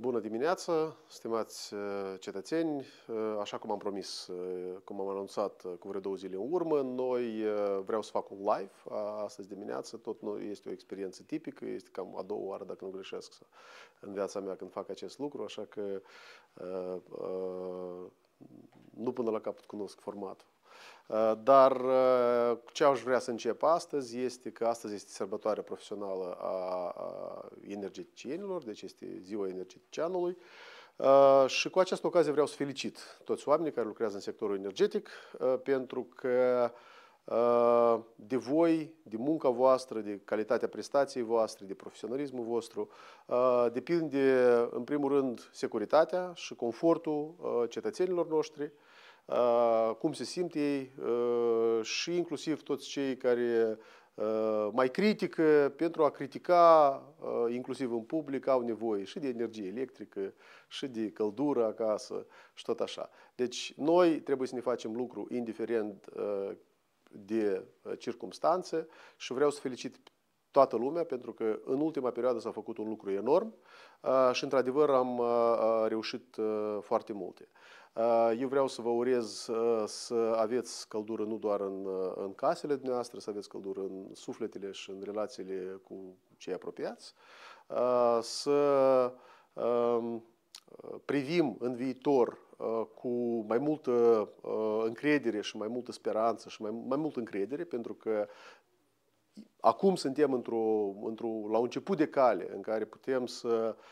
Bună dimineața, stimați uh, cetățeni! Uh, așa cum am promis, uh, cum am anunțat cu vreo două zile în urmă, noi vreau să fac un live astăzi dimineață. Tot nu este o experiență tipică, este cam a doua oară, dacă nu greșesc, în viața mea când fac acest lucru, așa că nu până la capăt cunosc formatul. Eh, dar eh, ce aș vrea să încep astăzi este că astăzi este sărbătoarea profesională a energeticienilor, deci este ziua energeticianului. Eh, și cu această ocazie vreau să felicit toți oamenii care lucrează în sectorul energetic, pentru că de voi, de munca voastră, de calitatea prestației voastre, de profesionalismul vostru, depinde, în primul rând, securitatea și confortul cetățenilor noștri, Uh, cum se simt ei uh, și inclusiv toți cei care uh, mai critică, pentru a critica, inclusiv în public, au nevoie și de energie electrică, și de căldură acasă și tot așa. Deci noi trebuie să ne facem lucru indiferent de circumstanțe și vreau să felicit toată lumea, pentru că în ultima perioadă s-a făcut un lucru enorm și, într-adevăr, am reușit foarte multe. Uh, eu vreau să vă urez uh, să aveți căldură nu doar în, uh, în casele dumneavoastră, să aveți căldură în sufletele și în relațiile cu cei apropiați, să um, privim în viitor cu mai multă încredere și mai multă speranță și mai, mai multă încredere, pentru că acum suntem într-o, într, -o, la un început de cale în care putem să uh,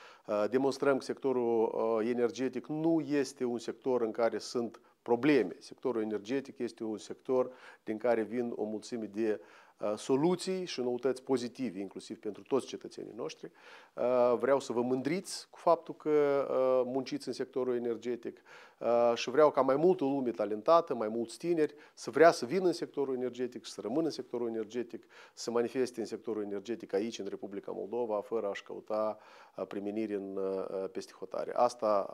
demonstrăm că sectorul energetic nu este un sector în care sunt probleme. Sectorul energetic este un sector din care vin o mulțime de uh, Uh, soluții și noutăți pozitive, inclusiv pentru toți cetățenii noștri. Uh, vreau să vă mândriți cu faptul că uh, munciți în sectorul energetic și vreau ca mai multă lume talentată, mai mulți tineri să vrea să vină în sectorul energetic să rămână în sectorul energetic, să manifeste în sectorul energetic aici, în Republica Moldova, fără a-și căuta primenire în, peste hotare. Asta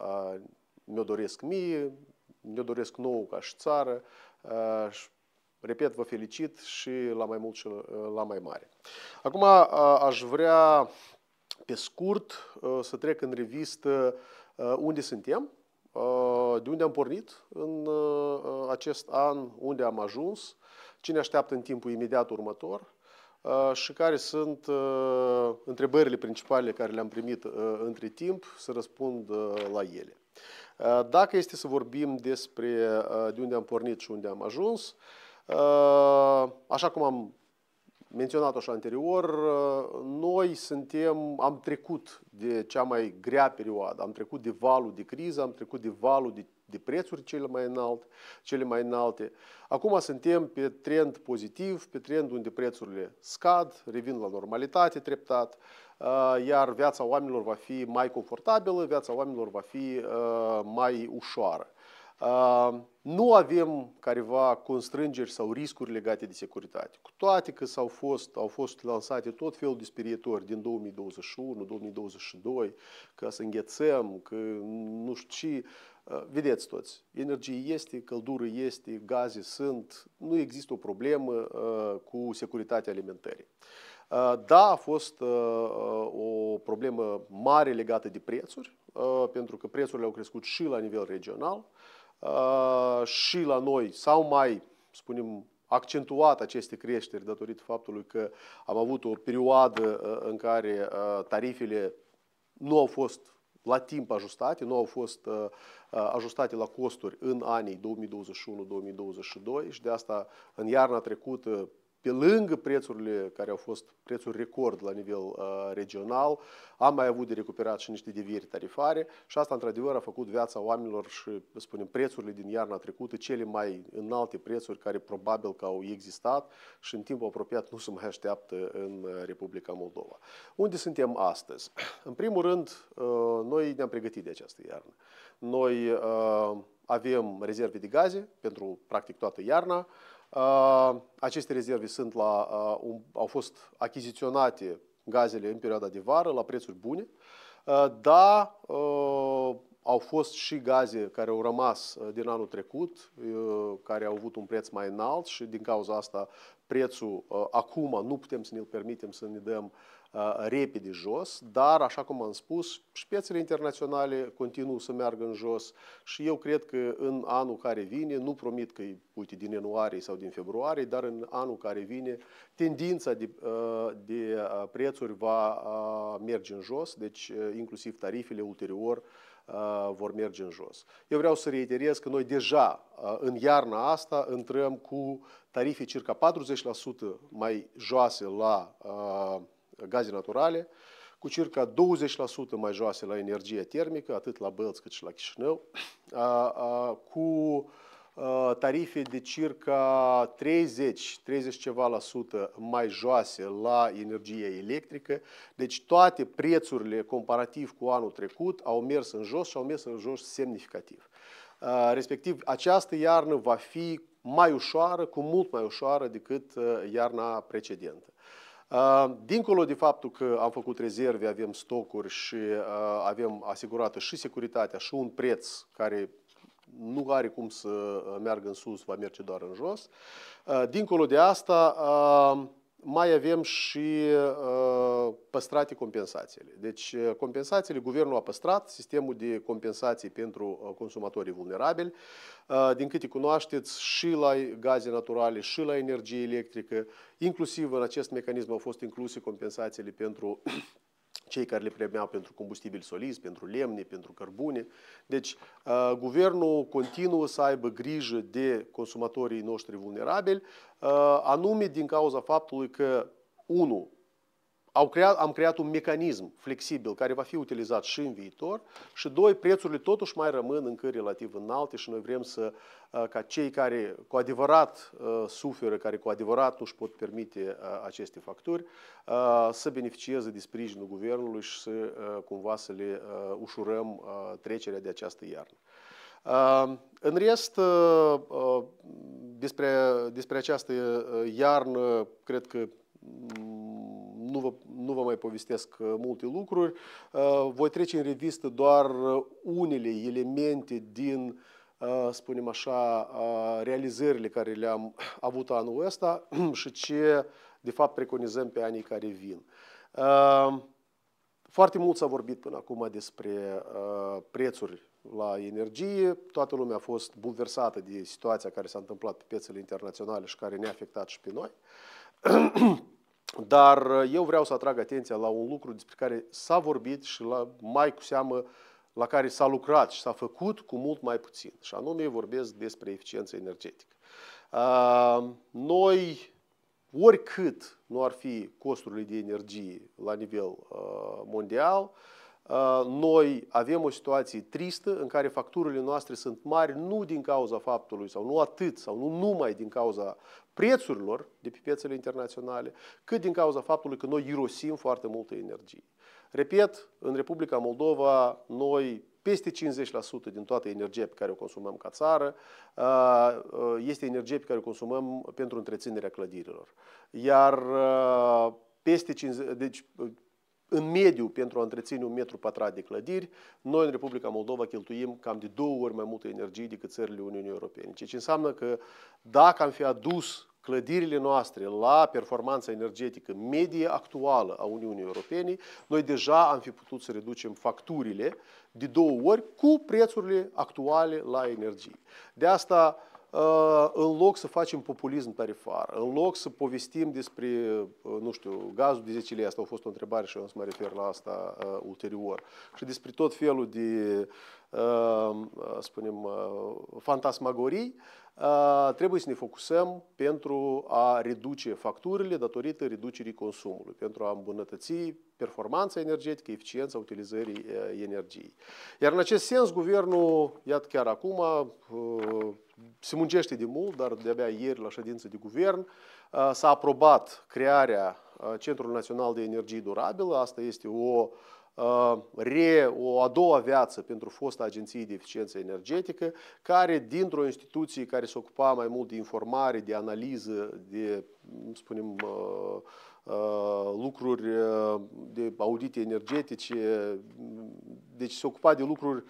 mi-o doresc mie, mi-o doresc nouă ca și țară și Repet, vă felicit și la mai mult și uh, la mai mare. Acum uh, aș vrea pe scurt uh, să trec în revistă unde suntem, de unde am pornit în acest an, unde am ajuns, cine așteaptă în timpul imediat următor și care sunt întrebările principale care le-am primit între timp să răspund la ele. Dacă este să vorbim despre de unde am pornit și unde am ajuns, uh, Uh, așa cum am menționat-o și anterior, uh, noi suntem, am trecut de cea mai grea perioadă, am trecut de valul de criză, am trecut de valul de, de prețuri cele mai, înalt, cele mai înalte. Acum suntem pe trend pozitiv, pe trend unde prețurile scad, revin la normalitate treptat, uh, iar viața oamenilor va fi mai confortabilă, viața oamenilor va fi mai ușoară. Nu avem careva constrângeri sau riscuri legate de securitate. Cu toate că s-au fost, au fost lansate tot felul de sperietori din 2021-2022, că să înghețăm, că nu știu ce, Vedeți toți, energie este, căldură este, gaze sunt, nu există o problemă cu securitatea alimentării. Da, a fost o problemă mare legată de prețuri, pentru că prețurile au crescut și la nivel regional, uh, și la noi sau mai, spunem, accentuat aceste creșteri datorită faptului că am avut o perioadă uh, în care uh, tarifele nu au fost la timp ajustate, nu au fost uh, ajustate la costuri în anii 2021-2022 și de asta în iarna trecută pe lângă prețurile care au fost prețuri record la nivel uh, regional, am mai avut de recuperat și niște devieri tarifare și asta, într-adevăr, a făcut viața oamenilor și, spunem, prețurile din iarna trecută cele mai înalte prețuri care probabil că au existat și în timpul apropiat nu se mai așteaptă în uh, Republica Moldova. Unde suntem astăzi? În primul rând, uh, noi ne-am pregătit de această iarnă. Noi uh, avem rezerve de gaze pentru practic toată iarna, Uh, aceste rezerve sunt la, uh, au fost achiziționate gazele în perioada de vară la prețuri bune, uh, dar au fost și gaze care au rămas din anul trecut, care au avut un preț mai înalt și din cauza asta prețul acum nu putem să ne-l permitem să ne dăm uh, repede jos, dar, așa cum am spus, și piețele internaționale continuă să meargă în jos și eu cred că în anul care vine, nu promit că, uite, din ianuarie sau din februarie, dar în anul care vine, tendința de, uh, de uh, prețuri va uh, merge în jos, deci inclusiv tarifele ulterior vor merge în jos. Eu vreau să reiterez că noi deja în iarna asta intrăm cu tarife circa 40% mai joase la gaze naturale, cu circa 20% mai joase la energie termică, atât la Bălți cât și la Chișinău, cu tarife de circa 30, 30 ceva la sută mai joase la energie electrică. Deci toate prețurile comparativ cu anul trecut au mers în jos și au mers în jos semnificativ. respectiv, această iarnă va fi mai ușoară, cu mult mai ușoară decât iarna precedentă. Uh, dincolo de faptul că am făcut rezerve, avem stocuri și uh, avem asigurată și securitatea și un preț care nu are cum să uh, meargă în sus, va merge doar în jos. Dincolo de asta, mai avem și uh, păstrate compensațiile. Deci uh, compensațiile, guvernul a păstrat sistemul de compensații pentru uh, consumatorii vulnerabili. Uh, din câte cunoașteți, și la gaze naturale, și la energie electrică, inclusiv în acest mecanism au fost incluse compensațiile pentru cei care le primeau pentru combustibil solid, pentru lemne, pentru cărbune. Deci, uh, guvernul continuă să aibă grijă de consumatorii noștri vulnerabili, uh, anume din cauza faptului că, unul, au creat, am creat un mecanism flexibil care va fi utilizat și în viitor și, doi, prețurile totuși mai rămân încă relativ înalte și noi vrem să, uh, ca cei care cu adevărat uh, suferă, care cu adevărat nu își pot permite uh, aceste facturi, să beneficieze de sprijinul guvernului și să cumva să le ușurăm trecerea de această iarnă. În rest, despre, despre această iarnă, cred că mm, nu vă, nu vă mai povestesc uh, multe lucruri. Uh, voi trece în revistă doar uh, unele elemente din, spunem așa, realizările care le-am avut anul ăsta și ce, de fapt, preconizăm pe anii care vin. Foarte mult s-a vorbit până acum despre prețuri la energie. Toată lumea a fost bulversată de situația care s-a întâmplat pe piețele internaționale și care ne-a afectat și pe noi. Dar uh, eu vreau să atrag atenția la un lucru despre care s-a vorbit și la mai cu seamă la care s-a lucrat și s-a făcut cu mult mai puțin. Și anume vorbesc despre eficiență energetică. Uh, noi, oricât nu ar fi costurile de energie la nivel uh, mondial, Uh, noi avem o situație tristă în care facturile noastre sunt mari nu din cauza faptului sau nu atât sau nu numai din cauza prețurilor de pe piețele internaționale, cât din cauza faptului că noi irosim foarte multă energie. Repet, în Republica Moldova noi peste 50% din toată energia pe care o consumăm ca țară uh, uh, este energie pe care o consumăm pentru întreținerea clădirilor. Iar peste 50, deci în mediu, pentru a întreține un metru pătrat de clădiri, noi în Republica Moldova cheltuim cam de două ori mai multă energie decât țările Uniunii Europene. Ceea ce înseamnă că dacă am fi adus clădirile noastre la performanța energetică medie actuală a Uniunii Europene, noi deja am fi putut să reducem facturile de două ori cu prețurile actuale la energie. De asta, în loc să facem populism tarifar, în loc să povestim despre, uh, nu știu, gazul de 10 lei, asta a fost o întrebare și eu o să mă refer la asta uh, ulterior, și despre tot felul de Ehm, spunem, uh, fantasmagorii, uh, trebuie să ne focusăm pentru a reduce facturile datorită reducerii consumului, pentru a îmbunătăți performanța energetică, eficiența utilizării uh, energiei. Iar în acest sens, guvernul, iată chiar acum, se muncește de mult, dar de-abia ieri la ședință de guvern, s-a aprobat crearea Centrul Național de Energie Durabilă. Asta este o Uh, re, o a doua viață pentru fosta agenție de eficiență energetică, care dintr-o instituție care se ocupa mai mult de informare, de analiză, de, spunem, uh, uh, lucruri de audite energetice, deci se ocupa de lucruri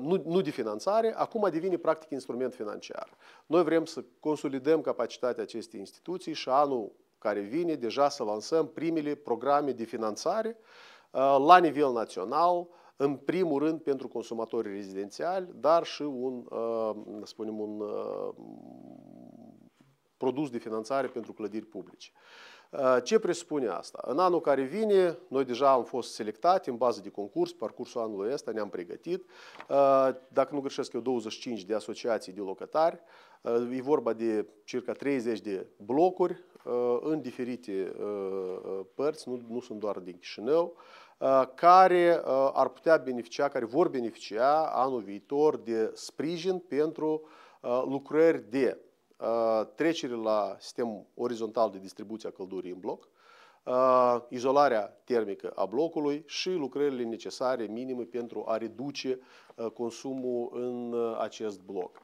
nu, de finanțare, acum devine practic instrument financiar. Noi vrem să consolidăm capacitatea acestei instituții și anul care vine deja să lansăm primele programe de finanțare uh, Uh, la nivel național, în primul rând pentru consumatorii rezidențiali, dar și un, uh, spunem, un uh, produs de finanțare pentru clădiri publice. Ce presupune asta? În anul care vine, noi deja am fost selectați în bază de concurs, parcursul anului ăsta ne-am pregătit. Dacă nu greșesc eu, 25 de asociații de locatari, e vorba de circa 30 de blocuri în diferite părți, nu, nu sunt doar din Chișinău. Uh, care uh, ar putea beneficia, care vor beneficia anul viitor de sprijin pentru uh, lucrări de trecere la sistem orizontal de distribuție a căldurii în bloc, izolarea termică a blocului și lucrările necesare minime pentru a reduce consumul în acest bloc.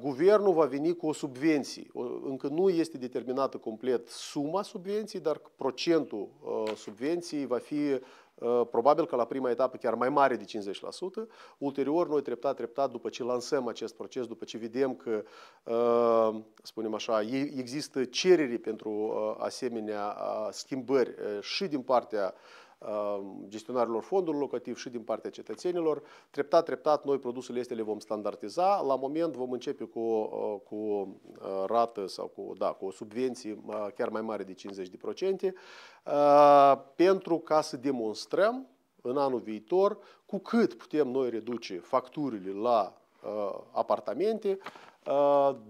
Guvernul va veni cu o subvenție. Încă nu este determinată complet suma subvenției, dar procentul subvenției va fi probabil că la prima etapă chiar mai mare de 50%. Ulterior, noi treptat, treptat, după ce lansăm acest proces, după ce vedem că, spunem așa, există cereri pentru asemenea schimbări și din partea Um, gestionarilor fondurilor locativ și din partea cetățenilor. Treptat, treptat, noi produsele este le vom standardiza. La moment vom începe cu, uh, cu uh, rată sau cu, da, cu o subvenție uh, chiar mai mare de 50% pentru ca să demonstrăm în anul viitor cu cât putem noi reduce facturile la apartamente,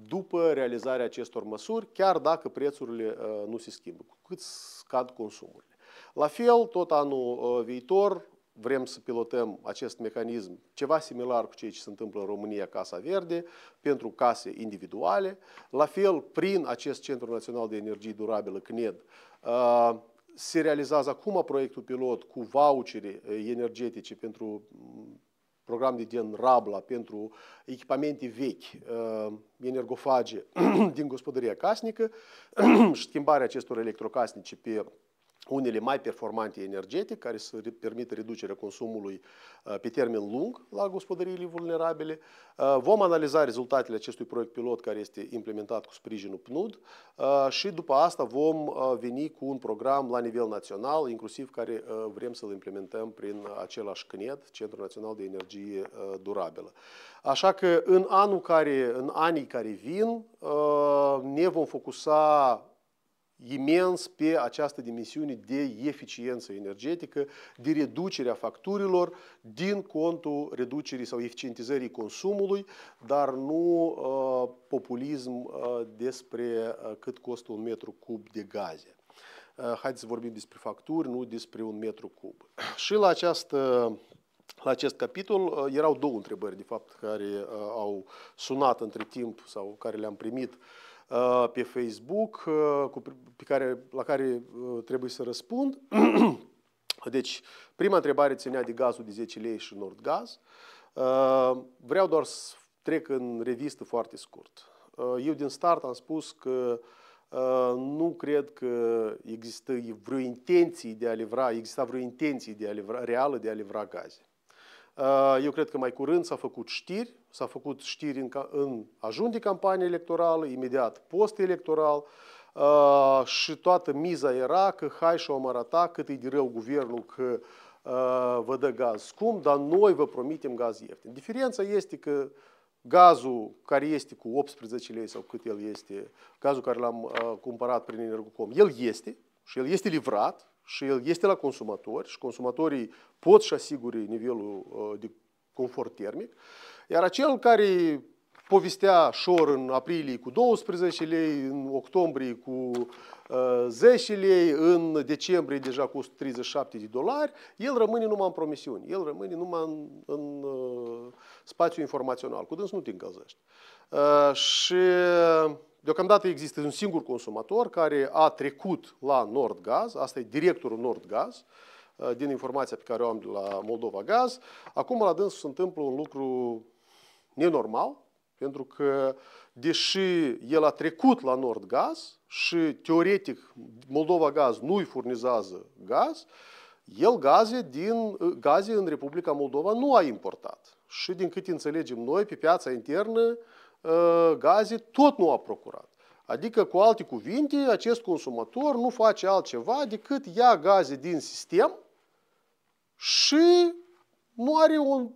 după realizarea acestor măsuri, chiar dacă prețurile nu se schimbă, cu cât scad consumul. La fel, tot anul uh, viitor vrem să pilotăm acest mecanism ceva similar cu ceea ce se întâmplă în România Casa Verde pentru case individuale. La fel, prin acest Centru Național de Energie Durabilă, CNED, uh, se realizează acum proiectul pilot cu vouchere uh, energetice pentru mm, program de gen Rabla pentru echipamente vechi, energofage din gospodăria casnică și schimbarea acestor electrocasnice pe unele mai performante energetic, care să permită reducerea consumului uh, pe termen lung la gospodăriile vulnerabile. Uh, vom analiza rezultatele acestui proiect pilot care este implementat cu sprijinul PNUD uh, și după asta vom veni cu un program la nivel național, inclusiv care vrem să-l implementăm prin același CNED, Centrul Național de Energie Durabilă. Așa că în, anul care, în anii care vin ne vom focusa imens pe această dimensiune de eficiență energetică, de reducerea facturilor din contul reducerii sau eficientizării consumului, dar nu uh, populism uh, despre uh, cât costă un metru cub de gaze. Uh, haideți să vorbim despre facturi, nu despre un metru cub. Și la această la acest capitol uh, erau două întrebări, de fapt, care uh, au sunat între timp sau care le-am primit uh, Uh, pe Facebook uh, cu, pe care, la care uh, trebuie să răspund. Deci, prima întrebare ținea de gazul de 10 lei și Nordgaz. Vreau doar să trec în revistă foarte scurt. Eu din start am spus că nu cred că există vreo intenție de a livra, exista vreo intenție de a livra, reală de a livra gaze. Eu cred că mai curând s-a făcut știri s-a făcut știri în, în ajun de campanie electorală, imediat post-electoral, uh, și toată miza era că hai și om arăta cât e de rău guvernul că uh, vă dă gaz scump, dar noi vă promitem gaz ieftin. Diferența este că gazul care este cu 18 lei sau cât el este, gazul care l-am uh, cumpărat prin Energocom, el este și el este livrat și el este la consumatori și consumatorii pot și asigure nivelul uh, de confort termic, iar acel care povestea șor în aprilie cu 12 lei, în octombrie cu 10 uh, lei, în decembrie deja cu 137 de dolari, el rămâne numai în promisiuni, el rămâne numai în, în uh, spațiu informațional, cu dâns nu te încălzești. Uh, și deocamdată există un singur consumator care a trecut la Nordgaz, asta e directorul Nordgaz, Uh, din informația pe care o am de la Moldova Gaz, acum la dânsul se întâmplă un lucru nenormal, pentru că, deși el a trecut la Nord Gaz și, teoretic, Moldova Gaz nu îi furnizează gaz, el gaze, din, gaze în Republica Moldova nu a importat. Și, din cât înțelegem noi, pe piața internă, uh, gaze tot nu a procurat. Adică, cu alte cuvinte, acest consumator nu face altceva decât ia gaze din sistem și nu, are un,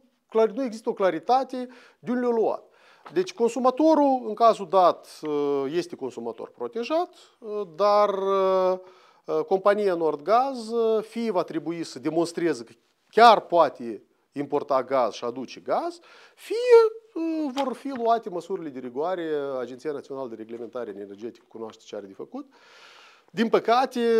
nu există o claritate de unde luat. Deci consumatorul, în cazul dat, uh, este consumator protejat, uh, dar uh, compania Nordgaz fie va trebui să demonstreze că chiar poate importa gaz și aduce gaz, fie vor fi luate măsurile de rigoare, Agenția Națională de Reglementare Energetică cunoaște ce are de făcut, din păcate,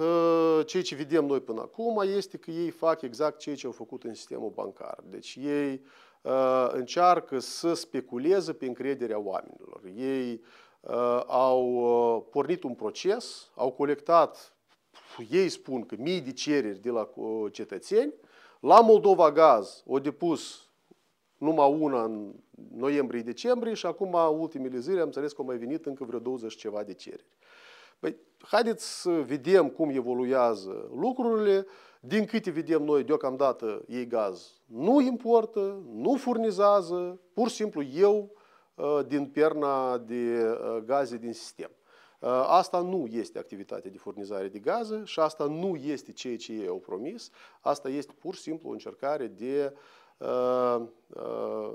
ă, ceea ce vedem noi până acum este că ei fac exact ceea ce au făcut în sistemul bancar. Deci ei ă, încearcă să speculeze pe încrederea oamenilor. Ei ă, au pornit un proces, au colectat, ei spun că mii de cereri de la cetățeni, la Moldova Gaz o depus numai una în noiembrie-decembrie și acum ultimele zile am înțeles că au mai venit încă vreo 20 ceva de cereri. Păi, haideți să vedem cum evoluează lucrurile. Din câte vedem noi, deocamdată ei gaz nu importă, nu furnizează, pur și simplu eu uh, din perna de uh, gaze din sistem. Uh, asta nu este activitatea de furnizare de gaze și asta nu este ceea ce ei au promis. Asta este pur și simplu o încercare de...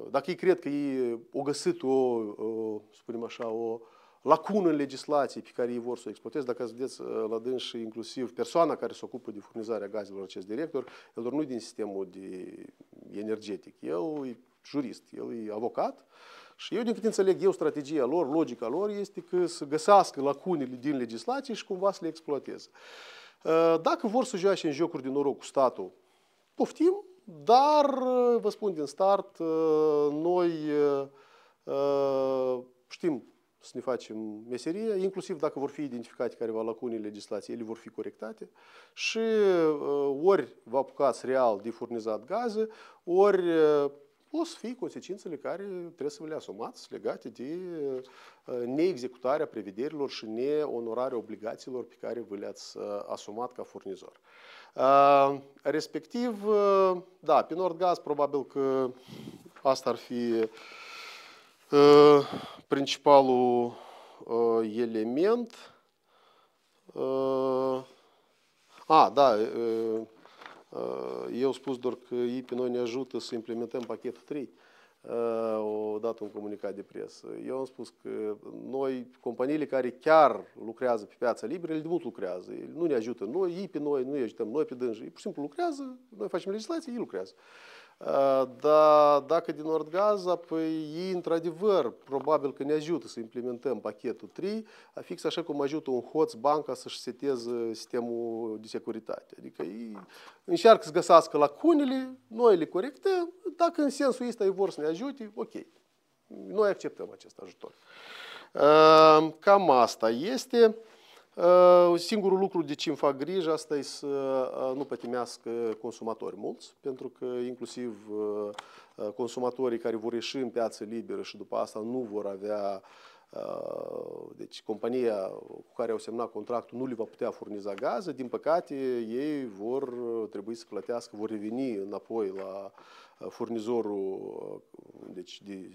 Dacă ei cred că ei au găsit o, o spunem așa, o lacună în legislație pe care ei vor să o exploateze. Dacă ați vedeți uh, la dâns și inclusiv persoana care se ocupă de furnizarea gazelor, acest director, el nu din sistemul de energetic. El e jurist, el e avocat și eu, din câte înțeleg eu, strategia lor, logica lor este că să găsească lacunile din legislație și cumva să le exploateze. Uh, dacă vor să joace în jocuri de noroc cu statul, poftim, dar uh, vă spun din start, noi știm să ne facem meseria, inclusiv dacă vor fi identificate careva lacune în legislație, ele vor fi corectate și uh, ori vă apucați real de furnizat gaze, ori uh, o să fie consecințele care trebuie să le asumați legate de uh, neexecutarea prevederilor și neonorarea obligațiilor pe care vă le-ați asumat ca furnizor. Respectiv, da, pe Nordgaz probabil că asta ar fi principalul uh, element... Uh, a, da, uh, uh, eu spus doar că ei pe noi ne ajută să implementăm pachetul 3 ă, o un comunicat de presă. Eu am spus că noi, companiile care chiar lucrează pe piața liberă, ele de mult lucrează. Ele nu ne ajută noi, ei pe noi, nu ne ajutăm noi pe dânsi. Ei pur și simplu lucrează, noi facem legislație, ei lucrează. Dar dacă din Nord Gaza, păi ei într-adevăr probabil că ne ajută să implementăm pachetul 3, fix așa cum ajută un hoț banca să-și seteze sistemul de securitate. Adică ei încearcă să găsească lacunele, noi le corectăm, dacă în sensul ăsta ei vor să ne ajute, ok. Noi acceptăm acest ajutor. Cam asta este. Uh, singurul lucru de ce îmi fac grijă, asta e să uh, nu pătimească consumatori mulți, pentru că inclusiv uh, consumatorii care vor ieși în piață liberă și după asta nu vor avea Uh, deci compania cu care au semnat contractul nu le va putea furniza gaze, din păcate ei vor uh, trebui să plătească, vor reveni înapoi la uh, furnizorul deci de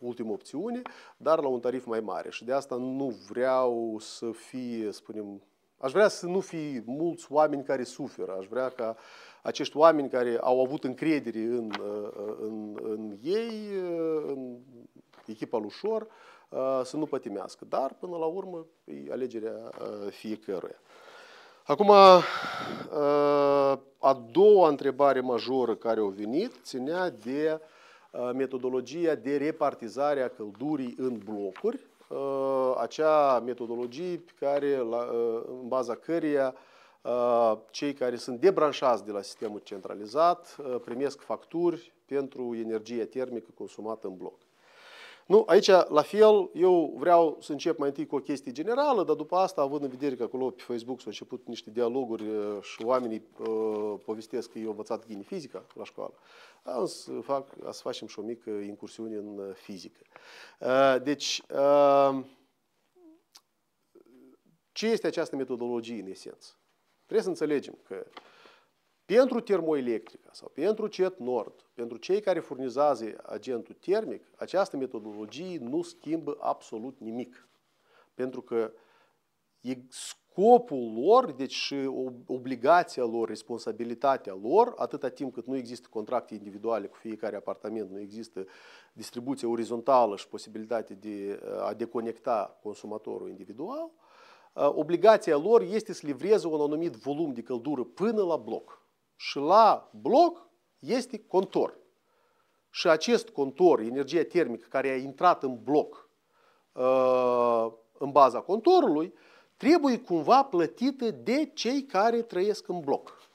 ultimă opțiune, dar la un tarif mai mare. Și de asta nu vreau să fie, spunem, Aș vrea să nu fie mulți oameni care suferă. Aș vrea ca acești oameni care au avut încredere în, în, în ei, în echipa lui Șor uh, să nu pătimească. Dar, până la urmă, e alegerea uh, fiecăruia. Acum, uh, a doua întrebare majoră care au venit ținea de metodologia de repartizare a căldurii în blocuri, acea metodologie pe care, în baza căreia cei care sunt debranșați de la sistemul centralizat primesc facturi pentru energie termică consumată în bloc. Nu, aici, la fel, eu vreau să încep mai întâi cu o chestie generală, dar după asta, având în vedere că acolo pe Facebook s-au început niște dialoguri uh, și oamenii uh, povestesc că eu învățat ghini fizica la școală, am să, fac, am să facem și o mică incursiune în uh, fizică. Uh, deci, uh, ce este această metodologie, în esență? Trebuie să înțelegem că pentru termoelectrica sau pentru CET Nord, pentru cei care furnizează agentul termic, această metodologie nu schimbă absolut nimic. Pentru că e scopul lor, deci și obligația lor, responsabilitatea lor, atâta timp cât nu există contracte individuale cu fiecare apartament, nu există distribuție orizontală și posibilitate de a deconecta consumatorul individual, obligația lor este să livreze un anumit volum de căldură până la bloc. Și la bloc este contor. Și acest contor, energia termică care a intrat în bloc uh, în baza contorului, trebuie cumva plătită de cei care trăiesc în bloc.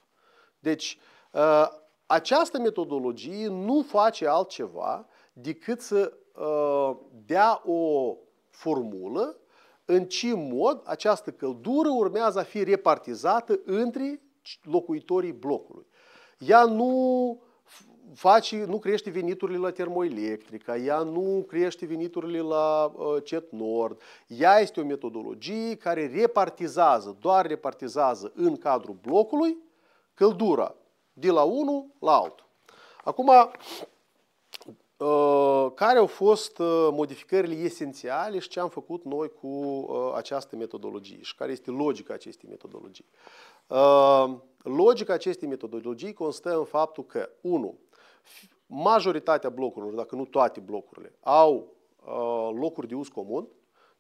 Deci, uh, această metodologie nu face altceva decât să uh, dea o formulă în ce mod această căldură urmează a fi repartizată între locuitorii blocului. Ea nu face, nu crește veniturile la termoelectrica, ea nu crește veniturile la uh, CET Nord. Ea este o metodologie care repartizează, doar repartizează în cadrul blocului căldura de la unul la altul. Acum, uh, care au fost uh, modificările esențiale și ce am făcut noi cu această metodologie și care este logica acestei metodologii? Ehm, logica acestei metodologii constă în faptul că, 1. Majoritatea blocurilor, dacă nu toate blocurile, au ehm, locuri de uz comun,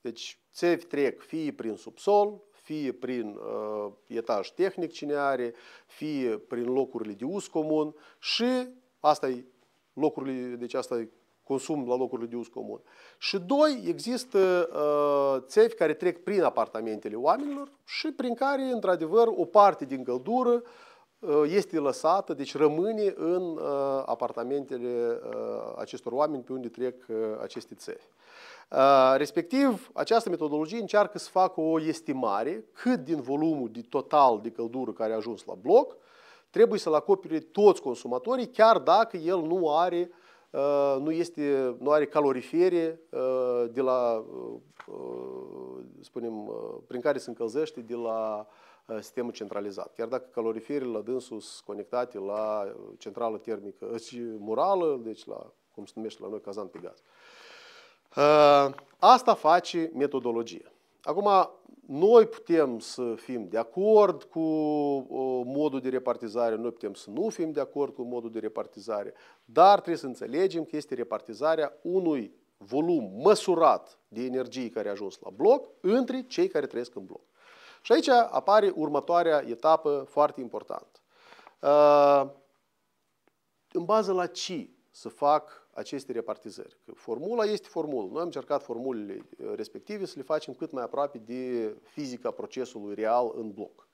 deci țevi trec fie prin subsol, fie prin uh, etaj tehnic cine are, fie prin locurile de uz comun și asta e locurile, deci asta e consum la locurile de uz comun. Și doi, există uh, țevi care trec prin apartamentele oamenilor și prin care, într-adevăr, o parte din căldură uh, este lăsată, deci rămâne în uh, apartamentele uh, acestor oameni pe unde trec uh, aceste țevi. Uh, respectiv, această metodologie încearcă să facă o estimare cât din volumul de total de căldură care a ajuns la bloc trebuie să-l acopere toți consumatorii, chiar dacă el nu are uh, Uh, nu, este, nu are calorifere uh, de la, uh, spunem, prin care se încălzește de la sistemul centralizat. Chiar dacă caloriferele la dânsul sunt conectate la centrală termică și murală, deci la, cum se numește la noi, cazan pe gaz. Asta face metodologia. Acum, noi putem să fim de acord cu uh, modul de repartizare, noi putem să nu fim de acord cu modul de repartizare, dar trebuie să înțelegem că este repartizarea unui volum măsurat de energie care a ajuns la bloc între cei care trăiesc în bloc. Și aici apare următoarea etapă foarte importantă. Uh, în bază la ce să fac aceste repartizări. Că formula este formulă. Noi am încercat formulele uh, respective să le facem cât mai aproape de fizica procesului real în bloc.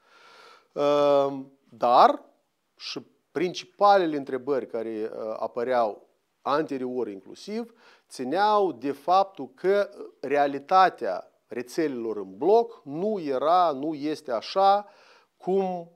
Uh, dar și principalele întrebări care uh, apăreau anterior inclusiv țineau de faptul că realitatea rețelelor în bloc nu era, nu este așa cum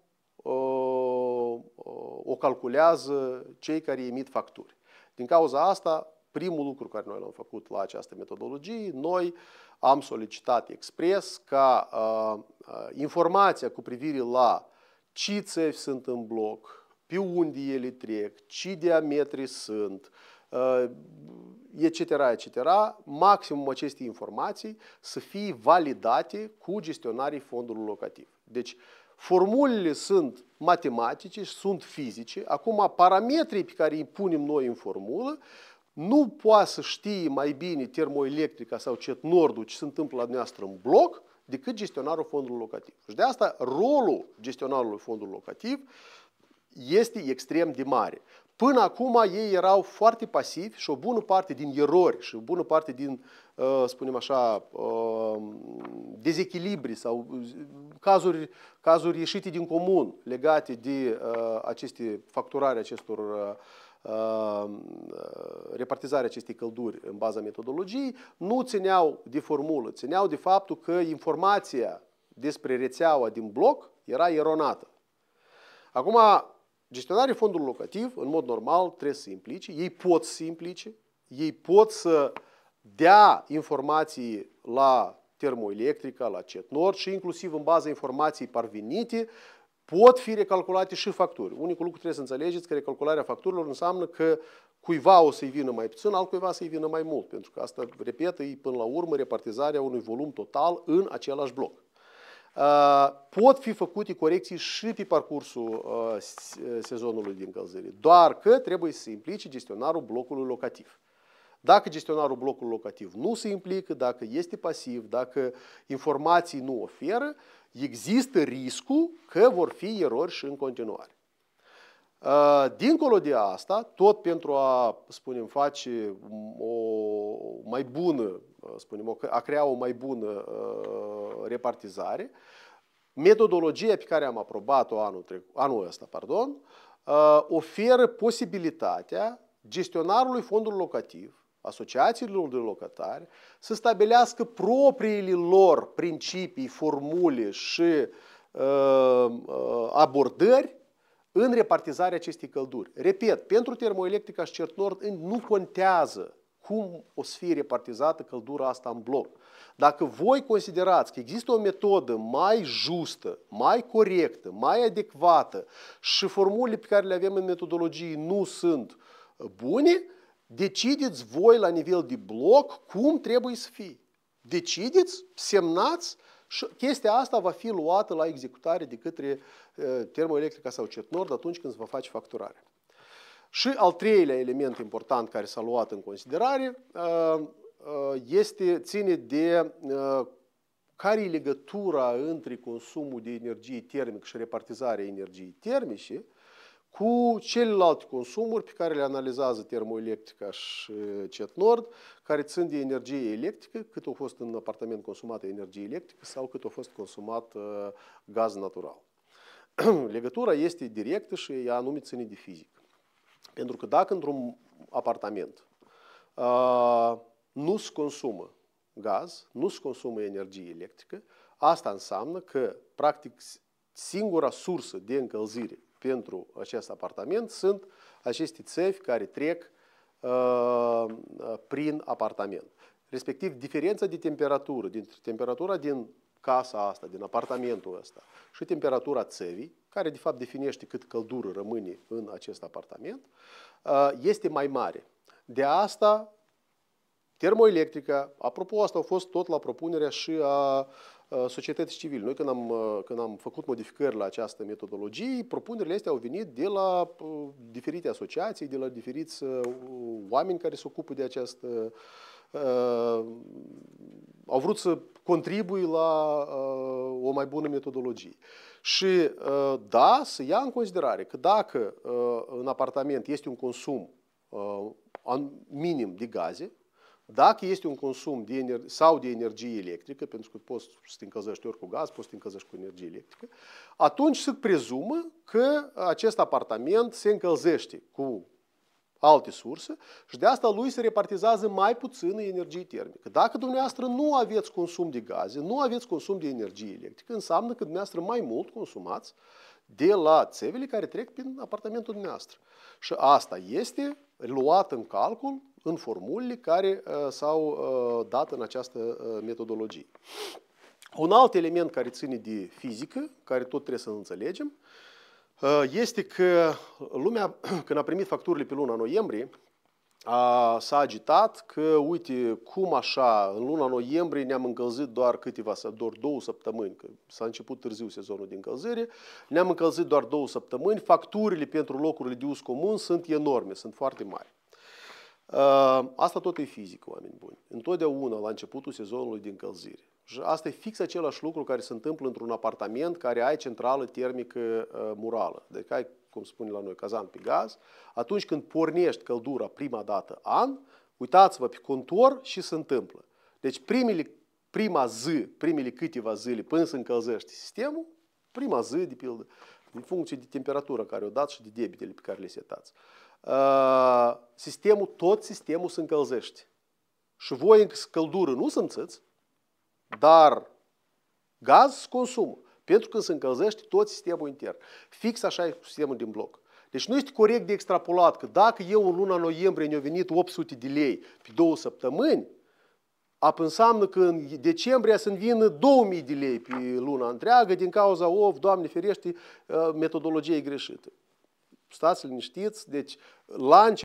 o calculează cei care emit facturi. Din cauza asta, primul lucru care noi l-am făcut la această metodologie, noi am solicitat expres ca uh, uh, informația cu privire la ce țevi sunt în bloc, pe unde ele trec, ce diametri sunt, uh, etc., etc., maximum aceste informații să fie validate cu gestionarii fondului locativ. Deci, uh, Formulele sunt matematice și sunt fizice. Acum, parametrii pe care îi punem noi în formulă nu poate să știe mai bine termoelectrica sau nordul, ce se întâmplă la dumneavoastră în bloc decât gestionarul fondului locativ. Și de asta rolul gestionarului fondului locativ este extrem de mare. Până acum ei erau foarte pasivi și o bună parte din erori și o bună parte din Uh, spunem așa, uh, dezechilibri sau cazuri, cazuri ieșite din comun legate de uh, aceste facturare acestor repartizarea acestei călduri în baza metodologiei, nu țineau de formulă, țineau de faptul că informația despre rețeaua din bloc era eronată. Acum, gestionarii fondului locativ, în mod normal, trebuie să implice, ei pot să implice, ei pot să uh, dea informații la termoelectrica, la CETNOR și inclusiv în baza informației parvenite pot fi recalculate și facturi. Unicul lucru trebuie să înțelegeți că recalcularea facturilor înseamnă că cuiva o să-i vină mai puțin, altcuiva să-i vină mai mult, pentru că asta, repet, e până la urmă repartizarea unui volum total în același bloc. Uh, pot fi făcute corecții și pe parcursul uh, sezonului din încălzire, doar că trebuie să se implice gestionarul blocului locativ. Dacă gestionarul blocului locativ nu se implică, dacă este pasiv, dacă informații nu oferă, există riscul că vor fi erori și în continuare. Uh, dincolo de asta, tot pentru a, spunem, face o mai bună, uh, spunem, a crea o mai bună uh, repartizare, metodologia pe care am aprobat-o anul, anul ăsta, pardon, oferă posibilitatea gestionarului fondului locativ asociațiilor de locatari să stabilească propriile lor principii, formule și uh, abordări în repartizarea acestei călduri. Repet, pentru termoelectrica și Nord nu contează cum o să fie repartizată căldura asta în bloc. Dacă voi considerați că există o metodă mai justă, mai corectă, mai adecvată și formulele pe care le avem în metodologie nu sunt bune, Decideți voi la nivel de bloc cum trebuie să fie. Decideți, semnați și chestia asta va fi luată la executare de către uh, termoelectrica sau Cetnord atunci când se va face facturare. Și al treilea element important care s-a luat în considerare uh, uh, este, ține de care e legătura între consumul de energie termică și repartizarea energiei termice cu celelalte consumuri pe care le analizează termoelectrica și CET Nord, care țin de energie electrică, cât a fost în apartament consumată energie electrică sau cât a fost consumat uh, gaz natural. Legătura este directă și ea anume ține de fizic. Pentru că dacă într-un apartament uh, nu se consumă gaz, nu se consumă energie electrică, asta înseamnă că, practic, singura sursă de încălzire pentru acest apartament sunt aceste țevi care trec uh, uh, prin apartament. Respectiv, diferența de temperatură, dintre temperatura din casa asta, din apartamentul ăsta și temperatura țevii, care de fapt definește cât căldură rămâne în acest apartament, uh, este mai mare. De asta termoelectrica, apropo, asta a fost tot la propunerea și a Uh, societăți civile. Noi când am, uh, când am făcut modificări la această metodologie, propunerile astea au venit de la uh, diferite asociații, de la diferiți oameni care se ocupă de această... Uh, au vrut să contribui la uh, o mai bună metodologie. Și uh, da, să ia în considerare că dacă uh, în apartament este un consum uh, minim de gaze, dacă este un consum de ener- sau de energie electrică, pentru că poți să te încălzești ori cu gaz, poți să te încălzești cu energie electrică, atunci se prezumă că acest apartament se încălzește cu alte surse și de asta lui se repartizează mai puțin energie termică. Dacă dumneavoastră nu aveți consum de gaze, nu aveți consum de energie electrică, înseamnă că dumneavoastră mai mult consumați de la țevele care trec prin apartamentul dumneavoastră. Și asta este luat în calcul în formulele care uh, s-au uh, dat în această uh, metodologie. Un alt element care ține de fizică, care tot trebuie să înțelegem, este că lumea, când a primit facturile pe luna noiembrie, a, s-a agitat că, uite, cum așa, în luna noiembrie ne-am încălzit doar câteva, doar două săptămâni, că s-a început târziu sezonul de încălzire, ne-am încălzit doar două săptămâni, facturile pentru locurile de us comun sunt enorme, sunt foarte mari. Uh, asta tot e fizic, oameni buni. Întotdeauna la începutul sezonului de încălzire. Și asta e fix același lucru care se întâmplă într-un apartament care ai centrală termică uh, murală. Deci ai, cum spune la noi, cazan pe gaz. Atunci când pornești căldura prima dată an, uitați-vă pe contor și se întâmplă. Deci primele, prima zi, primele câteva zile până se încălzește sistemul, prima zi, de pildă, în funcție de temperatura care o dați și de debitele pe care le setați sistemul, tot sistemul se încălzește. Și voi căldură nu simțiți, dar gaz se consumă. Pentru că se încălzește tot sistemul intern. Fix așa e cu sistemul din bloc. Deci nu este corect de extrapolat că dacă eu în luna noiembrie ne-au venit 800 de lei pe două săptămâni, Apă înseamnă că în decembrie să-mi vină 2000 de lei pe luna întreagă din cauza, of, Doamne ferește, metodologiei greșite. Stați liniștiți, deci la început,